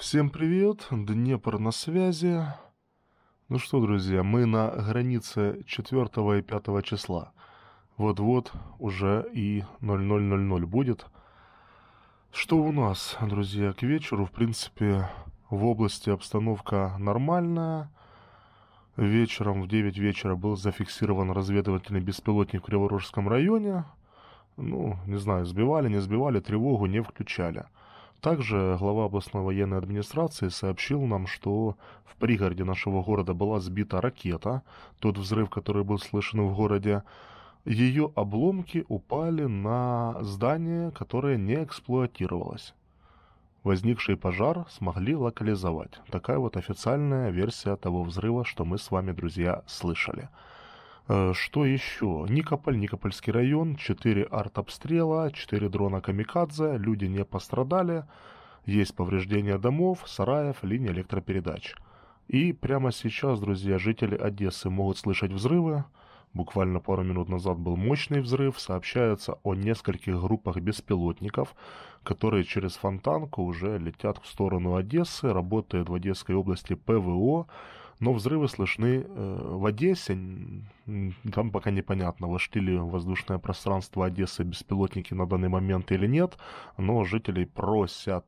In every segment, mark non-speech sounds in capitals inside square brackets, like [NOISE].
Всем привет, Днепр на связи. Ну что, друзья, мы на границе 4 и 5 числа. Вот-вот уже и 0000 будет. Что у нас, друзья, к вечеру? В принципе, в области обстановка нормальная. Вечером в 9 вечера был зафиксирован разведывательный беспилотник в Криворожском районе. Ну, не знаю, сбивали, не сбивали, тревогу не включали – также глава областной военной администрации сообщил нам, что в пригороде нашего города была сбита ракета, тот взрыв, который был слышен в городе, ее обломки упали на здание, которое не эксплуатировалось. Возникший пожар смогли локализовать. Такая вот официальная версия того взрыва, что мы с вами, друзья, слышали. Э, что еще? Никополь, Никопольский район, 4 артобстрела, 4 дрона «Камикадзе», люди не пострадали, есть повреждения домов, сараев, линий электропередач. И прямо сейчас, друзья, жители Одессы могут слышать взрывы. Буквально пару минут назад был мощный взрыв. Сообщается о нескольких группах беспилотников, которые через фонтанку уже летят в сторону Одессы. Работает в Одесской области ПВО. Но взрывы слышны э, в Одессе, там пока непонятно, вошли ли в воздушное пространство Одессы беспилотники на данный момент или нет, но жителей просят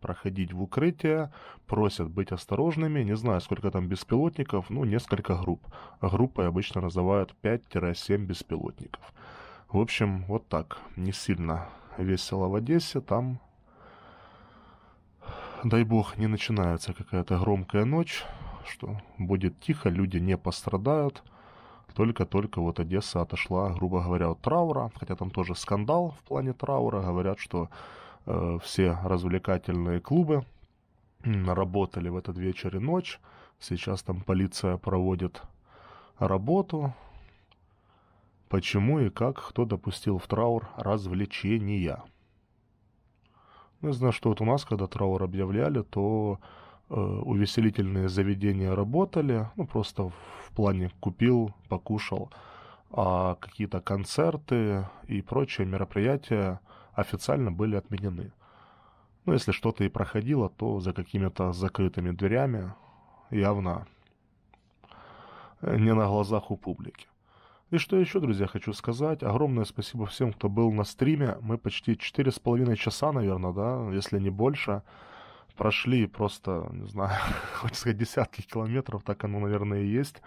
проходить в укрытие, просят быть осторожными, не знаю, сколько там беспилотников, ну, несколько групп. Группы обычно называют 5-7 беспилотников. В общем, вот так, не сильно весело в Одессе, там, дай бог, не начинается какая-то громкая ночь, что будет тихо, люди не пострадают – только-только вот Одесса отошла, грубо говоря, от траура, хотя там тоже скандал в плане траура. Говорят, что э, все развлекательные клубы работали в этот вечер и ночь. Сейчас там полиция проводит работу. Почему и как, кто допустил в траур развлечения? Ну, я знаю, что вот у нас, когда траур объявляли, то Э, увеселительные заведения работали, ну просто в плане купил, покушал, а какие-то концерты и прочие мероприятия официально были отменены. Ну, если что-то и проходило, то за какими-то закрытыми дверями, явно э, не на глазах у публики. И что еще, друзья, хочу сказать. Огромное спасибо всем, кто был на стриме. Мы почти 4,5 часа, наверное, да, если не больше прошли просто, не знаю, [LAUGHS] хочется сказать, десятки километров, так оно, наверное, и есть.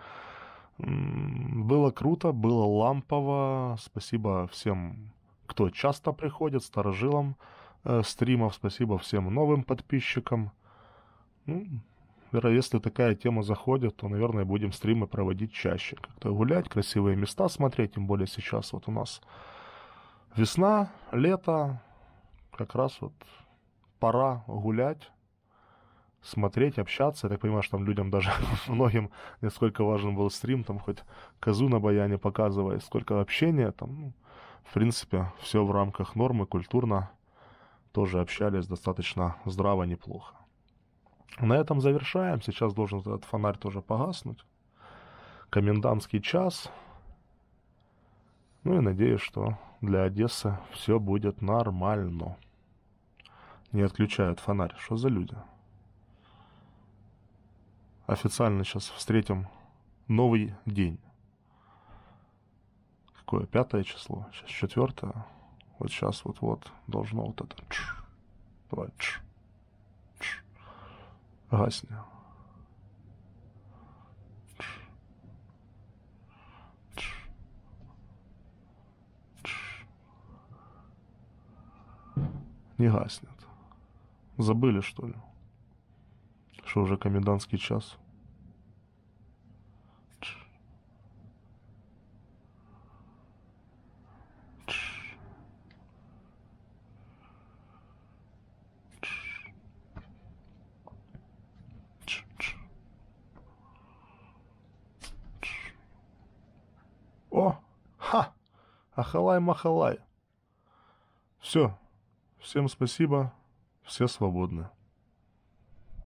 Было круто, было лампово. Спасибо всем, кто часто приходит, старожилам э, стримов. Спасибо всем новым подписчикам. Ну, если такая тема заходит, то, наверное, будем стримы проводить чаще. Как-то гулять, красивые места смотреть, тем более сейчас вот у нас весна, лето, как раз вот пора гулять, смотреть, общаться. Я так понимаю, что там людям даже [LAUGHS] многим насколько важен был стрим, там хоть козу на баяне показывая, сколько общения, там, ну, в принципе, все в рамках нормы, культурно. Тоже общались достаточно здраво, неплохо. На этом завершаем. Сейчас должен этот фонарь тоже погаснуть. Комендантский час. Ну и надеюсь, что для Одессы все будет нормально. Не отключают фонарь. Что за люди? официально сейчас встретим новый день. Какое? Пятое число? Сейчас четвертое. Вот сейчас вот-вот должно вот это... Тш, давай, тш, тш, гасни. Тш, тш, тш. Не гаснет. Забыли, что ли? Что уже комендантский час? Ахалай-махалай. Все. Всем спасибо. Все свободны.